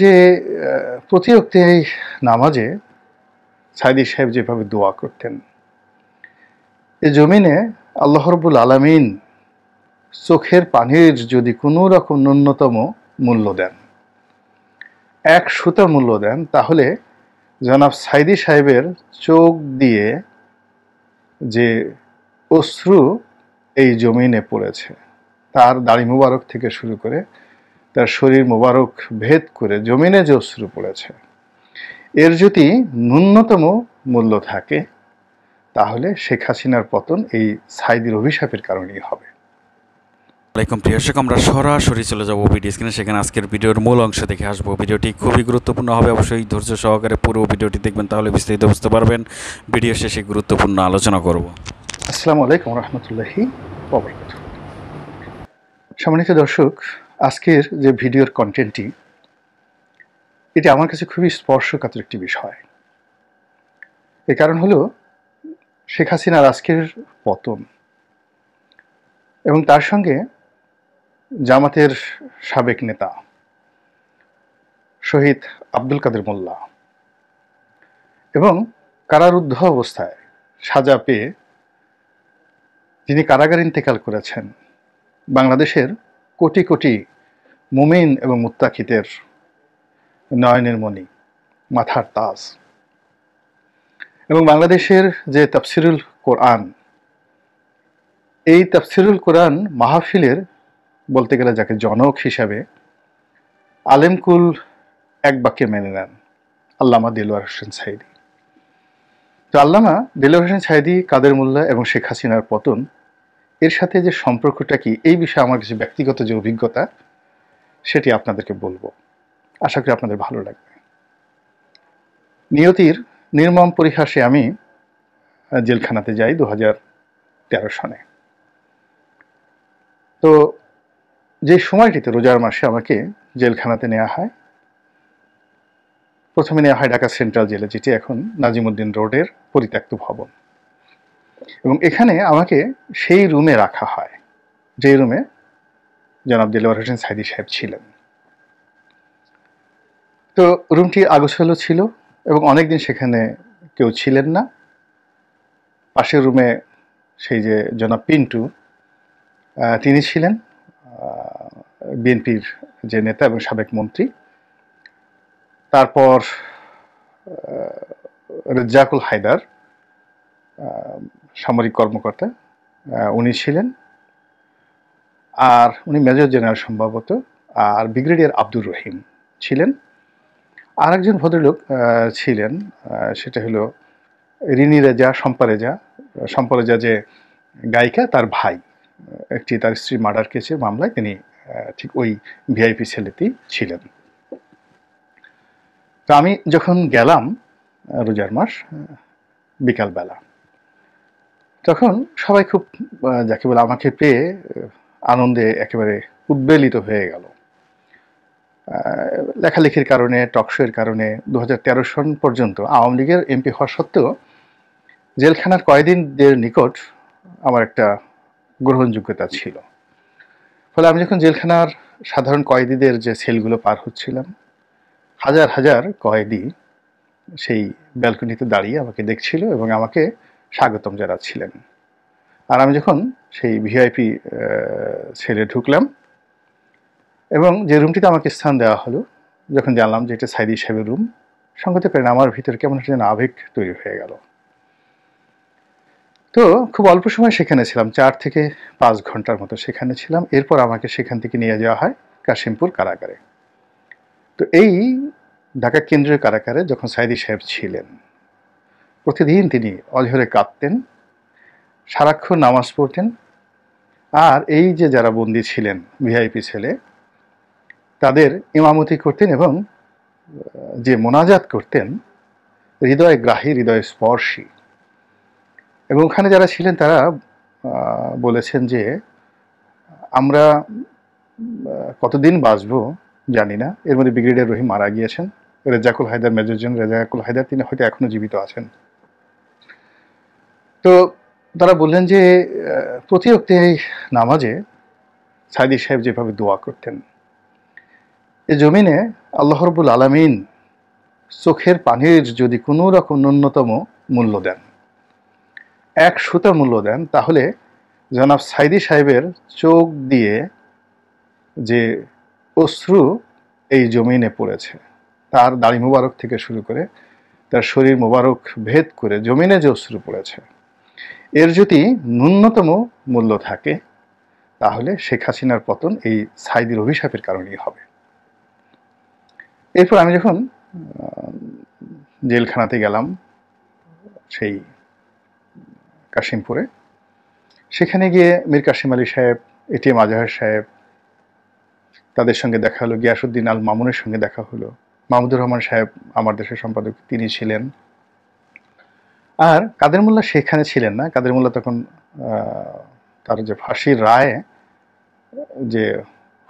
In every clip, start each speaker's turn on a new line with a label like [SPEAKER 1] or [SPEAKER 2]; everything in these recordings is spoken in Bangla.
[SPEAKER 1] যে প্রতিরক্তি নামাজে সাইদি সাহেব যেভাবে দোয়া করতেন এ জমিনে আল্লাহরবুল আলামিন আলমিন চোখের পানির যদি কোনো রকম ন্যূনতম মূল্য দেন এক সুতা মূল্য দেন তাহলে জনাব সাইদি সাহেবের চোখ দিয়ে যে অশ্রু এই জমিনে পড়েছে তার দাড়ি মুবারক থেকে শুরু করে তার শরীর মোবারক ভেদ করে জমিনে যে অশ্রু পড়েছে এর যদি ন্যূনতম মূল্য থাকে তাহলে শেখ হাসিনার পতন এই সাইদির অভিশাপের কারণেই হবে
[SPEAKER 2] আলাইকুম প্রিয় আমরা সরাসরি চলে যাবো ভিডিও স্ক্রিনে সেখানে আজকের ভিডিওর মূল অংশ দেখে আসবো ভিডিওটি খুবই গুরুত্বপূর্ণ হবে অবশ্যই ধৈর্য সহকারে পুরো ভিডিওটি দেখবেন তাহলে বিস্তারিত বুঝতে পারবেন ভিডিও শেষে গুরুত্বপূর্ণ আলোচনা করব
[SPEAKER 1] আসসালামু আলাইকুম রহমতুল্লাহি সম্মানিত দর্শক আজকের যে ভিডিওর কন্টেন্টটি এটি আমার কাছে খুবই স্পর্শকাতর একটি বিষয় এ কারণ হলো শেখ হাসিনার আজকের পতন এবং তার সঙ্গে জামাতের সাবেক নেতা শহীদ আব্দুল কাদের মোল্লা এবং কারারুদ্ধ অবস্থায় সাজা পেয়ে যিনি কারাগার ইন্তেকাল করেছেন বাংলাদেশের কোটি কোটি মুমিন এবং মুত্তাকিদের নয়নের মণি মাথার তাজ এবং বাংলাদেশের যে তাফসিরুল কোরআন এই তাফসিরুল কোরআন মাহফিলের বলতে গেলে যাকে জনক হিসাবে আলেমকুল এক বাক্যে মেনে নেন আল্লামা দিলওয়ার হোসেন সাইদি তো আল্লামা দিলওয়ার হোসেন সাইদি কাদের মোল্লা এবং শেখ হাসিনার পতন এর সাথে যে সম্পর্কটা কি এই বিষয়ে আমার কিছু ব্যক্তিগত যে অভিজ্ঞতা সেটি আপনাদেরকে বলবো আশা করি আপনাদের ভালো লাগবে নিয়তির নির্মম পরিহাসে আমি জেলখানাতে যাই দু তেরো সনে তো যে সময়টিতে রোজার মাসে আমাকে জেলখানাতে নেওয়া হয় প্রথমে নেওয়া হয় ঢাকা সেন্ট্রাল জেলে যেটি এখন নাজিমুদ্দিন রোডের পরিত্যক্ত ভবন এবং এখানে আমাকে সেই রুমে রাখা হয় যে রুমে জনাব দিলওয়ার হোসেন সাইদি সাহেব ছিলেন তো রুমটি আগোছালো ছিল এবং অনেকদিন সেখানে কেউ ছিলেন না পাশের রুমে সেই যে জনাব পিন্টু তিনি ছিলেন বিএনপির যে নেতা এবং সাবেক মন্ত্রী তারপর রেজ্জাকুল হায়দার সামরিক কর্মকর্তা উনি ছিলেন আর উনি মেজর জেনারেল সম্ভবত আর ব্রিগেডিয়ার আব্দুর রহিম ছিলেন আর একজন ভদ্রলোক ছিলেন সেটা হলো রিনি রেজা সম্পারেজা সম্পারেজা যে গায়িকা তার ভাই একটি তার স্ত্রী মার্ডার কেসের মামলায় তিনি ঠিক ওই ভিআইপি ছেলেতেই ছিলেন তো আমি যখন গেলাম রোজার মাস বিকালবেলা তখন সবাই খুব যাকে বলে আমাকে পেয়ে আনন্দে একেবারে উদ্বেলিত হয়ে গেল লেখালেখির কারণে টকশোয়ের কারণে দু হাজার সন পর্যন্ত আওয়ামী লীগের এমপি হওয়া সত্ত্বেও জেলখানার কয়েদিনদের নিকট আমার একটা গ্রহণযোগ্যতা ছিল ফলে আমি যখন জেলখানার সাধারণ কয়েদিদের যে সেলগুলো পার হচ্ছিলাম হাজার হাজার কয়েদি সেই ব্যালকনিতে দাঁড়িয়ে আমাকে দেখছিল এবং আমাকে স্বাগতম ছিলেন আর আমি যখন সেই ভিআইপি ছেলে ঢুকলাম এবং যে রুমটিতে আমাকে স্থান দেওয়া হলো যখন জানলাম যে এটা সাইদি সাহেবের রুম সঙ্গতে পেরেন আমার ভিতরে কেমন একটা যেন আবেগ তৈরি হয়ে গেল তো খুব অল্প সময় সেখানে ছিলাম চার থেকে পাঁচ ঘন্টার মতো সেখানে ছিলাম এরপর আমাকে সেখান থেকে নিয়ে যাওয়া হয় কাশিমপুর কারাগারে তো এই ঢাকা কেন্দ্রীয় কারাগারে যখন সাইদি সাহেব ছিলেন প্রতিদিন তিনি অঝরে কাঁদতেন সারাক্ষণ নামাজ পড়তেন আর এই যে যারা বন্দি ছিলেন ভিআইপি ছেলে তাদের ইমামতি করতেন এবং যে মোনাজাত করতেন হৃদয় গ্রাহী হৃদয় স্পর্শী এবং ওখানে যারা ছিলেন তারা বলেছেন যে আমরা কতদিন বাঁচব জানি না এর মধ্যে ব্রিগেডিয়ার রহিম মারা গিয়েছেন রেজাকুল হায়দার মেজর জেন রেজাকুল হায়দার তিনি হয়তো এখনও জীবিত আছেন তো তারা বললেন যে এই নামাজে সাইদি সাহেব যেভাবে দোয়া করতেন এ জমিনে আল্লাহরবুল আলমিন চোখের পানির যদি কোনো রকম ন্যূনতম মূল্য দেন এক সুতা মূল্য দেন তাহলে জনাব সাইদি সাহেবের চোখ দিয়ে যে অশ্রু এই জমিনে পড়েছে তার দাড়ি মোবারক থেকে শুরু করে তার শরীর মোবারক ভেদ করে জমিনে যে অশ্রু পড়েছে এর যদি ন্যূনতম মূল্য থাকে তাহলে শেখ হাসিনার পতন এই সাইদির অভিশাপের কারণেই হবে এরপর আমি যখন জেলখানাতে গেলাম সেই কাশিমপুরে সেখানে গিয়ে মীর কাশিম আলী সাহেব এটিএম আজহার সাহেব তাদের সঙ্গে দেখা হলো গিয়াসুদ্দিন আল মামুনের সঙ্গে দেখা হলো মাহমুদুর রহমান সাহেব আমার দেশের সম্পাদক তিনি ছিলেন আর কাদের মোল্লা সেখানে ছিলেন না কাদের মোল্লা তখন তার যে ফাঁসির রায়ে যে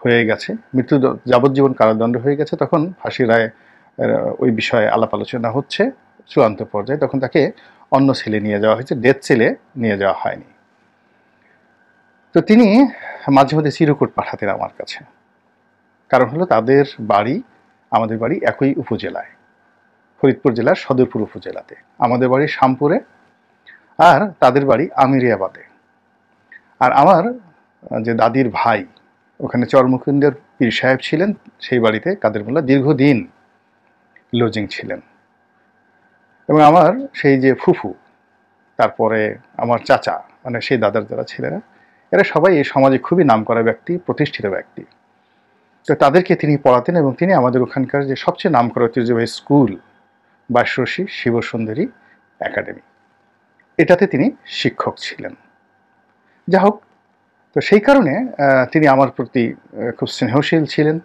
[SPEAKER 1] হয়ে গেছে মৃত্যু যাবজ্জীবন কারাদণ্ড হয়ে গেছে তখন ফাঁসির রায় ওই বিষয়ে আলাপ আলোচনা হচ্ছে চূড়ান্ত পর্যায়ে তখন তাকে অন্য ছেলে নিয়ে যাওয়া হয়েছে ডেথ ছেলে নিয়ে যাওয়া হয়নি তো তিনি মাঝে মধ্যে চিরকুট পাঠাতেন আমার কাছে কারণ হলো তাদের বাড়ি আমাদের বাড়ি একই উপজেলায় ফরিদপুর জেলার সদরপুর উপজেলাতে আমাদের বাড়ি শামপুরে আর তাদের বাড়ি আমিরিয়াবাদে আর আমার যে দাদির ভাই ওখানে চরমুকুন্দের পীর সাহেব ছিলেন সেই বাড়িতে কাদের মোল্লা দীর্ঘদিন লজিং ছিলেন এবং আমার সেই যে ফুফু তারপরে আমার চাচা মানে সেই দাদার যারা ছেলেরা এরা সবাই এই সমাজে খুবই নামকরা ব্যক্তি প্রতিষ্ঠিত ব্যক্তি তো তাদেরকে তিনি পড়াতেন এবং তিনি আমাদের ওখানকার যে সবচেয়ে নামকরা ঐতিহ্যবাহী স্কুল বাসরসী শিবসুন্দরী একাডেমি এটাতে তিনি শিক্ষক ছিলেন যা হোক তো সেই কারণে তিনি আমার প্রতি খুব স্নেহশীল ছিলেন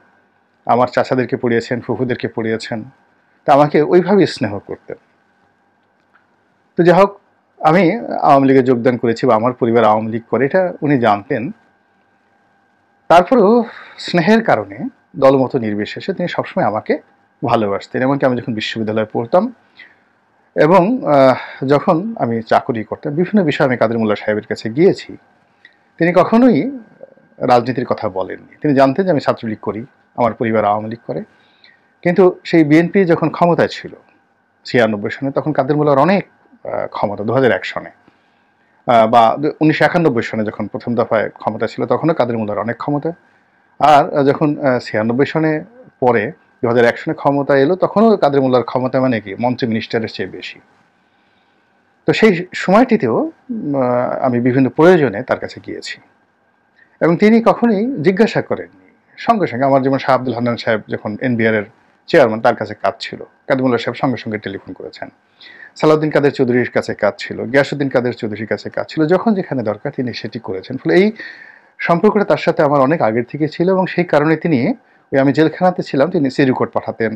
[SPEAKER 1] আমার চাচাদেরকে পড়িয়েছেন ফুফুদেরকে পড়িয়েছেন তা আমাকে ওইভাবেই স্নেহ করতেন তো যাই হোক আমি আওয়ামী লীগে যোগদান করেছি বা আমার পরিবার আওয়ামী লীগ করে এটা উনি জানতেন তারপরেও স্নেহের কারণে দলমত নির্বিশেষে তিনি সবসময় আমাকে ভালোবাসতেন এমনকি আমি যখন বিশ্ববিদ্যালয়ে পড়তাম এবং যখন আমি চাকরি করতাম বিভিন্ন বিষয়ে আমি কাদের মোল্লা সাহেবের কাছে গিয়েছি তিনি কখনোই রাজনীতির কথা বলেননি তিনি জানতেন যে আমি ছাত্রলীগ করি আমার পরিবার আওয়ামী লীগ করে কিন্তু সেই বিএনপি যখন ক্ষমতায় ছিল ছিয়ানব্বই সনে তখন কাদের মোল্লার অনেক ক্ষমতা দু হাজার এক সনে বা উনিশশো একানব্বই সনে যখন প্রথম দফায় ক্ষমতা ছিল তখনও কাদের মোল্লার অনেক ক্ষমতা আর যখন ছিয়ানব্বই সনে পরে দু হাজার ক্ষমতা এলো তখনও কাদের মোল্লার ক্ষমতা মানে কি মঞ্চে মিনিস্টারের চেয়ে বেশি তো সেই সময়টিতেও আমি বিভিন্ন প্রয়োজনে তার কাছে গিয়েছি এবং তিনি কখনই জিজ্ঞাসা করেননি সঙ্গে সঙ্গে আমার যেমন শাহ আব্দুল হান্নান সাহেব যখন এনবিআরের চেয়ারম্যান তার কাছে কাজ ছিল কাদিমুল্লাহ সাহেব সঙ্গে সঙ্গে টেলিফোন করেছেন সালাউদ্দিন কাদের চৌধুরীর কাছে কাজ ছিল গিয়াসুদ্দিন কাদের চৌধুরীর কাছে কাজ ছিল যখন যেখানে দরকার তিনি সেটি করেছেন ফলে এই সম্পর্কটা তার সাথে আমার অনেক আগের থেকে ছিল এবং সেই কারণে তিনি আমি জেলখানাতে ছিলাম তিনি সেরিকোট পাঠাতেন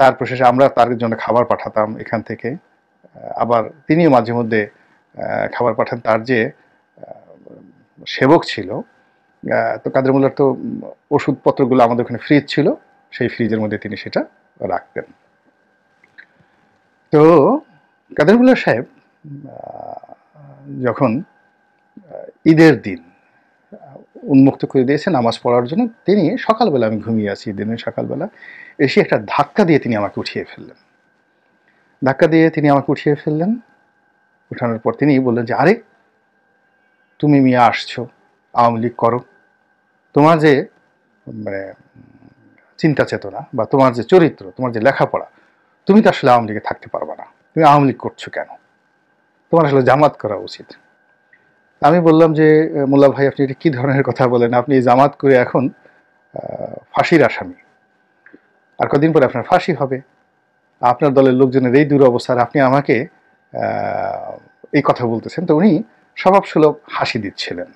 [SPEAKER 1] তারপর শেষে আমরা তার জন্য খাবার পাঠাতাম এখান থেকে আবার তিনিও মাঝে মধ্যে খাবার পাঠান তার যে সেবক ছিল তো কাদের মোল্লার তো ওষুধপত্রগুলো আমাদের ওখানে ফ্রিজ ছিল সেই ফ্রিজের মধ্যে তিনি সেটা রাখতেন তো কাদের মোল্লা সাহেব যখন ঈদের দিন উন্মুক্ত করে দিয়েছে নামাজ পড়ার জন্য তিনি সকালবেলা আমি ঘুমিয়ে আছি দিনের সকালবেলা এসে একটা ধাক্কা দিয়ে তিনি আমাকে উঠিয়ে ফেললেন ধাক্কা দিয়ে তিনি আমাকে উঠিয়ে ফেললেন উঠানোর পর তিনি বললেন যে আরে তুমি মিয়া আসছো আওয়ামী লীগ করো তোমার যে মানে চিন্তা চেতনা বা তোমার যে চরিত্র তোমার যে লেখাপড়া তুমি তো আসলে আওয়ামী লীগে থাকতে পারবা না তুমি আওয়ামী লীগ করছো কেন তোমার আসলে জামাত করা উচিত আমি বললাম যে মোল্লা ভাই আপনি এটা কী ধরনের কথা বলেন আপনি জামাত করে এখন ফাঁসির আসামি আর কদিন পরে আপনার ফাঁসি হবে আপনার দলের লোকজনের এই দুরবস্থার আপনি আমাকে এই কথা বলতেছেন তো উনি স্বভাবসুলভ হাসি দিচ্ছিলেন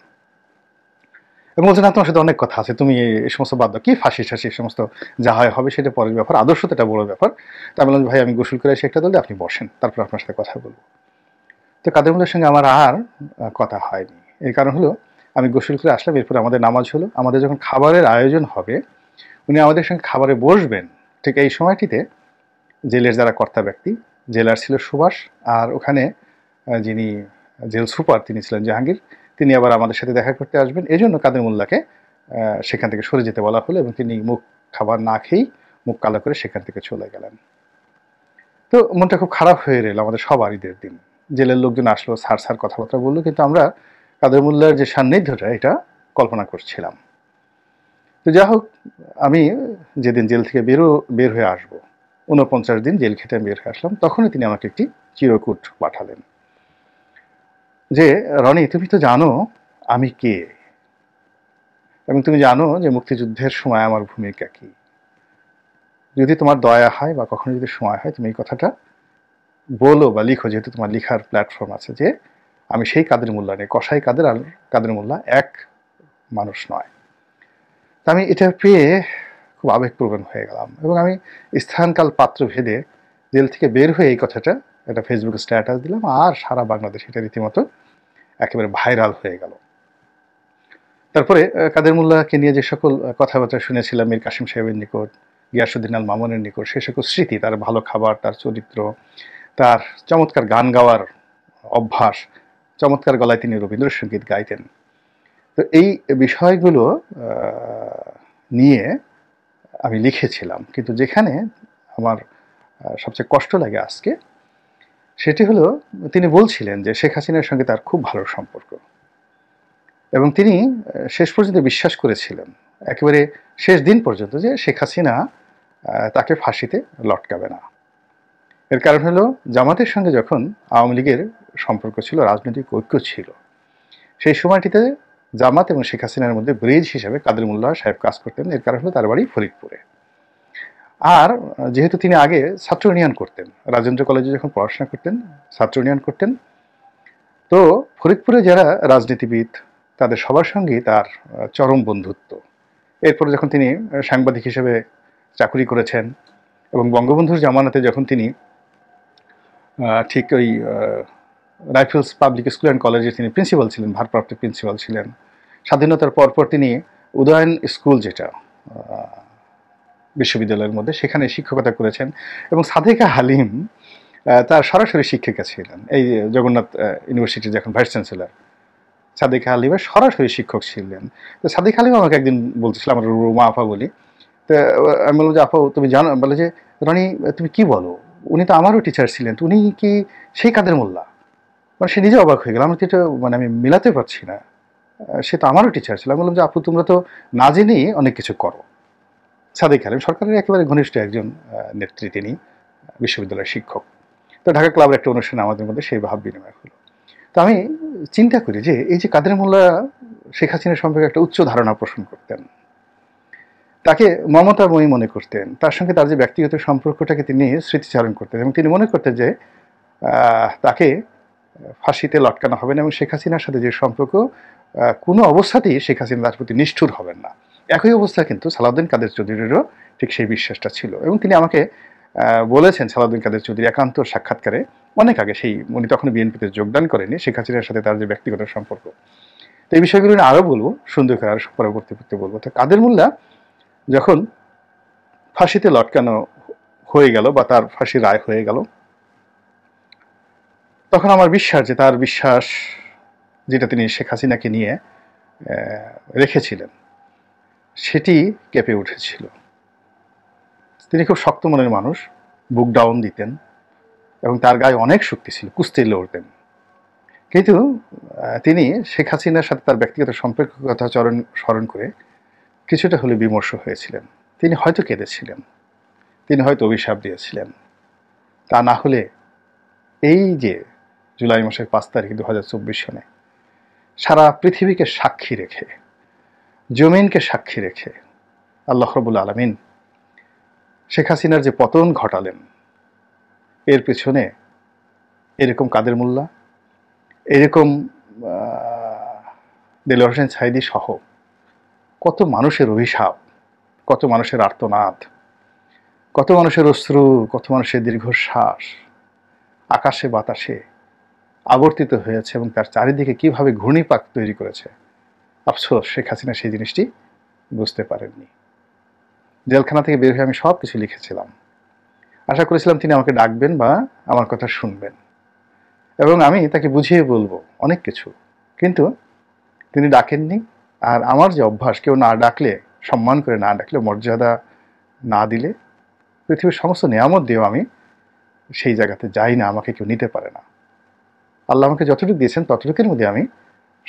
[SPEAKER 1] এবং বলছেন তোমার সাথে অনেক কথা আছে তুমি এই সমস্ত বাদ দাও কি ফাঁসি ঠাসি সমস্ত যা হয় হবে সেটা পরের ব্যাপার আদর্শ তো এটা বড় ব্যাপার তা আমি বললাম ভাই আমি গোসল করে এসে একটা দলে আপনি বসেন তারপর আপনার সাথে কথা বলবো তো কাদের মোল্লার সঙ্গে আমার আর কথা হয়নি এর কারণ হলো আমি গোসল করে আসলাম এরপর আমাদের নামাজ হলো আমাদের যখন খাবারের আয়োজন হবে উনি আমাদের সঙ্গে খাবারে বসবেন ঠিক এই সময়টিতে জেলের যারা কর্তা ব্যক্তি জেলার ছিল সুভাষ আর ওখানে যিনি জেল সুপার তিনি ছিলেন জাহাঙ্গীর তিনি আবার আমাদের সাথে দেখা করতে আসবেন এই জন্য কাদের মোল্লাকে সেখান থেকে সরে যেতে বলা হলো এবং তিনি মুখ খাবার না খেয়েই মুখ কালো করে সেখান থেকে চলে গেলেন তো মনটা খুব খারাপ হয়ে রইল আমাদের সবার ঈদের দিন জেলের লোকজন আসলো সার সার কথাবার্তা বললো কিন্তু আমরা কাদের মোল্লার যে সান্নিধ্যটা এটা কল্পনা করছিলাম তো যা হোক আমি যেদিন জেল থেকে বেরো বের হয়ে আসব উনপঞ্চাশ দিন জেল খেতে বের হয়ে আসলাম তখনই তিনি আমাকে একটি চিরকুট পাঠালেন যে রনি তুমি তো জানো আমি কে এবং তুমি জানো যে মুক্তিযুদ্ধের সময় আমার ভূমিকা কী যদি তোমার দয়া হয় বা কখনো যদি সময় হয় তুমি এই কথাটা বলো বা লিখো যেহেতু তোমার লিখার প্ল্যাটফর্ম আছে যে আমি সেই কাদের মোল্লা নেই কষাই কাদের আর কাদের মোল্লা এক মানুষ নয় তা আমি এটা পেয়ে খুব আবেগপ্রবণ হয়ে গেলাম এবং আমি স্থানকাল পাত্র ভেদে জেল থেকে বের হয়ে এই কথাটা একটা ফেসবুকে স্ট্যাটাস দিলাম আর সারা বাংলাদেশ এটা রীতিমতো একেবারে ভাইরাল হয়ে গেল তারপরে কাদের মোল্লাকে নিয়ে যে সকল কথাবার্তা শুনেছিলাম মীর কাসিম সাহেবের নিকট গিয়াসুদ্দিন আল মামুনের নিকট সে সকল স্মৃতি তার ভালো খাবার তার চরিত্র তার চমৎকার গান গাওয়ার অভ্যাস চমৎকার গলায় তিনি রবীন্দ্রসঙ্গীত গাইতেন তো এই বিষয়গুলো নিয়ে আমি লিখেছিলাম কিন্তু যেখানে আমার সবচেয়ে কষ্ট লাগে আজকে সেটি হলো তিনি বলছিলেন যে শেখ হাসিনার সঙ্গে তার খুব ভালো সম্পর্ক এবং তিনি শেষ পর্যন্ত বিশ্বাস করেছিলেন একেবারে শেষ দিন পর্যন্ত যে শেখ হাসিনা তাকে ফাঁসিতে লটকাবে না এর কারণ হলো জামাতের সঙ্গে যখন আওয়ামী লীগের সম্পর্ক ছিল রাজনৈতিক ঐক্য ছিল সেই সময়টিতে জামাত এবং শেখ হাসিনার মধ্যে ব্রিজ হিসেবে কাদের মোল্লা সাহেব কাজ করতেন এর কারণ হলো তার বাড়ি ফরিদপুরে আর যেহেতু তিনি আগে ছাত্র ইউনিয়ন করতেন রাজেন্দ্র কলেজে যখন পড়াশোনা করতেন ছাত্র ইউনিয়ন করতেন তো ফরিদপুরে যারা রাজনীতিবিদ তাদের সবার সঙ্গেই তার চরম বন্ধুত্ব এরপরে যখন তিনি সাংবাদিক হিসেবে চাকরি করেছেন এবং বঙ্গবন্ধুর জামানাতে যখন তিনি ঠিক ওই রাইফেলস পাবলিক স্কুল অ্যান্ড কলেজে তিনি প্রিন্সিপাল ছিলেন ভারপ্রাপ্ত প্রিন্সিপাল ছিলেন স্বাধীনতার পরপর তিনি উদয়ন স্কুল যেটা বিশ্ববিদ্যালয়ের মধ্যে সেখানে শিক্ষকতা করেছেন এবং সাদেকা হালিম তার সরাসরি শিক্ষিকা ছিলেন এই জগন্নাথ ইউনিভার্সিটির যখন ভাইস চ্যান্সেলর সাদেকা হালিমের সরাসরি শিক্ষক ছিলেন তো সাদেক হালিম আমাকে একদিন বলতেছিল আমার রুমা আপা বলি তো আমি বললাম যে আপা তুমি জানো বলে যে রানি তুমি কি বলো উনি তো আমারও টিচার ছিলেন তো উনি কি সেই কাদের মোল্লা মানে সে নিজে অবাক হয়ে গেল আমার তো এটা মানে আমি মেলাতে পারছি না সে তো আমারও টিচার ছিল আমি বললাম যে আপু তোমরা তো না জেনেই অনেক কিছু করো সাদেক আলম সরকারের একেবারে ঘনিষ্ঠ একজন নেত্রী তিনি বিশ্ববিদ্যালয়ের শিক্ষক তো ঢাকা ক্লাবের একটা অনুষ্ঠানে আমাদের মধ্যে সেই ভাব বিনিময় হলো তো আমি চিন্তা করি যে এই যে কাদের মোল্লা শেখ হাসিনা সম্পর্কে একটা উচ্চ ধারণা পোষণ করতেন তাকে মমতাময়ী মনে করতেন তার সঙ্গে তার যে ব্যক্তিগত সম্পর্কটাকে তিনি স্মৃতিচারণ করতেন এবং তিনি মনে করতেন যে তাকে ফাঁসিতে লটকানো হবে না এবং শেখ হাসিনার সাথে যে সম্পর্ক কোনো অবস্থাতেই শেখ হাসিনা তার প্রতি নিষ্ঠুর হবেন না একই অবস্থা কিন্তু সালাউদ্দিন কাদের চৌধুরীরও ঠিক সেই বিশ্বাসটা ছিল এবং তিনি আমাকে বলেছেন সালাউদ্দিন কাদের চৌধুরী একান্ত সাক্ষাৎকারে অনেক আগে সেই উনি তখন বিএনপিতে যোগদান করেনি শেখ হাসিনার সাথে তার যে ব্যক্তিগত সম্পর্ক তো এই বিষয়গুলো নিয়ে আরও বলবো সুন্দর করে আরও পরবর্তী বলবো তো কাদের মোল্লা যখন ফাঁসিতে লটকানো হয়ে গেল বা তার ফাঁসি রায় হয়ে গেল তখন আমার বিশ্বাস যে তার বিশ্বাস যেটা তিনি শেখ হাসিনাকে নিয়ে রেখেছিলেন সেটি কেঁপে উঠেছিল তিনি খুব শক্ত মনের মানুষ বুক ডাউন দিতেন এবং তার গায়ে অনেক শক্তি ছিল কুস্তি লড়তেন কিন্তু তিনি শেখ হাসিনার সাথে তার ব্যক্তিগত সম্পর্ক কথা চরণ স্মরণ করে কিছুটা হলে বিমর্ষ হয়েছিলেন তিনি হয়তো কেঁদেছিলেন তিনি হয়তো অভিশাপ দিয়েছিলেন তা না হলে এই যে জুলাই মাসের পাঁচ তারিখ দু হাজার চব্বিশ সনে সারা পৃথিবীকে সাক্ষী রেখে জমিনকে সাক্ষী রেখে আল্লাহ রবুল আলমিন শেখ হাসিনার যে পতন ঘটালেন এর পেছনে এরকম কাদের মোল্লা এরকম দেলোয়ার হোসেন সাইদি সহ কত মানুষের অভিশাপ কত মানুষের আর্তনাদ কত মানুষের অশ্রু কত মানুষের দীর্ঘশ্বাস আকাশে বাতাসে আবর্তিত হয়েছে এবং তার চারিদিকে কিভাবে ঘূর্ণিপাক তৈরি করেছে আফসোস শেখ হাসিনা সেই জিনিসটি বুঝতে পারেননি জেলখানা থেকে বের হয়ে আমি সব কিছু লিখেছিলাম আশা করেছিলাম তিনি আমাকে ডাকবেন বা আমার কথা শুনবেন এবং আমি তাকে বুঝিয়ে বলবো অনেক কিছু কিন্তু তিনি ডাকেননি আর আমার যে অভ্যাস কেউ না ডাকলে সম্মান করে না ডাকলে মর্যাদা না দিলে পৃথিবীর সমস্ত নিয়ামত দিয়েও আমি সেই জায়গাতে যাই না আমাকে কেউ নিতে পারে না আল্লাহ আমাকে যতটুকু দিয়েছেন ততটুকুর মধ্যে আমি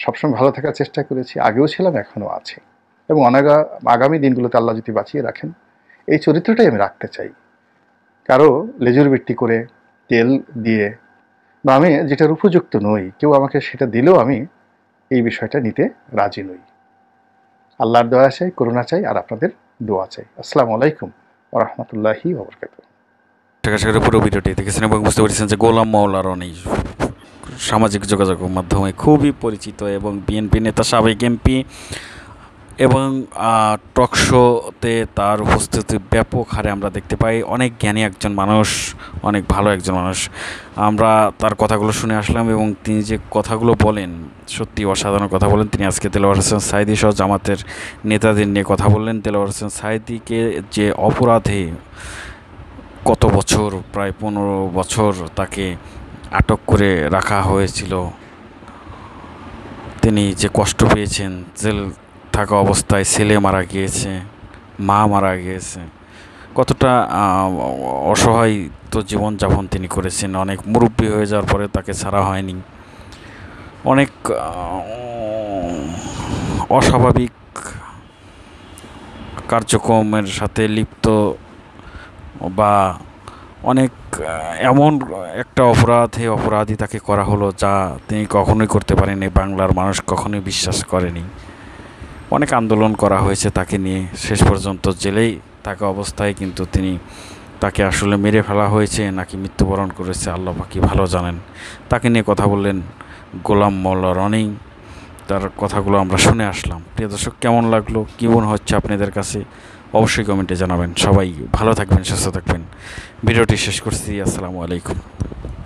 [SPEAKER 1] সবসময় ভালো থাকার চেষ্টা করেছি আগেও ছিলাম এখনও আছি এবং অনাগা আগামী দিনগুলোতে আল্লাহ যদি বাঁচিয়ে রাখেন এই চরিত্রটাই আমি রাখতে চাই কারো লেজুর বৃত্তি করে তেল দিয়ে বা আমি যেটার উপযুক্ত নই কেউ আমাকে সেটা দিলেও আমি এই বিষয়টা নিতে রাজি নই আল্লাহর দোয়া চাই করুণা চাই আর আপনাদের দোয়া চাই আসসালামু আলাইকুম ওরহমতুল্লাহি
[SPEAKER 2] ওবরকাত পুরো ভিডিওটি দেখেছেন এবং বুঝতে পেরেছেন যে গোলাম মাওলা অনেক সামাজিক যোগাযোগের মাধ্যমে খুবই পরিচিত এবং বিএনপি নেতা সাবেক এমপি এবং টক শোতে তার উপস্থিতি ব্যাপক হারে আমরা দেখতে পাই অনেক জ্ঞানী একজন মানুষ অনেক ভালো একজন মানুষ আমরা তার কথাগুলো শুনে আসলাম এবং তিনি যে কথাগুলো বলেন সত্যি অসাধারণ কথা বলেন তিনি আজকে তেলোয়ার হোসেন সাইদি সহ জামাতের নেতাদের নিয়ে কথা বললেন তেলোয়ার হোসেন সাইদিকে যে অপরাধে কত বছর প্রায় পনেরো বছর তাকে আটক করে রাখা হয়েছিল তিনি যে কষ্ট পেয়েছেন জেল থাকা অবস্থায় ছেলে মারা গিয়েছে মা মারা গিয়েছে কতটা অসহায় তো জীবনযাপন তিনি করেছেন অনেক মুরব্বী হয়ে যাওয়ার পরে তাকে ছাড়া হয়নি অনেক অস্বাভাবিক কার্যক্রমের সাথে লিপ্ত বা অনেক এমন একটা অপরাধে অপরাধী তাকে করা হলো যা তিনি কখনোই করতে পারেনি বাংলার মানুষ কখনোই বিশ্বাস করেনি অনেক আন্দোলন করা হয়েছে তাকে নিয়ে শেষ পর্যন্ত জেলেই থাকা অবস্থায় কিন্তু তিনি তাকে আসলে মেরে ফেলা হয়েছে নাকি মৃত্যুবরণ করেছে আল্লাহ পাকি ভালো জানেন তাকে নিয়ে কথা বললেন গোলাম মোল্লা রনি তার কথাগুলো আমরা শুনে আসলাম প্রিয় দর্শক কেমন লাগলো কী মনে হচ্ছে আপনাদের কাছে অবশ্যই কমেন্টে জানাবেন সবাই ভালো থাকবেন সুস্থ থাকবেন ভিডিওটি শেষ করছি আসসালামু আলাইকুম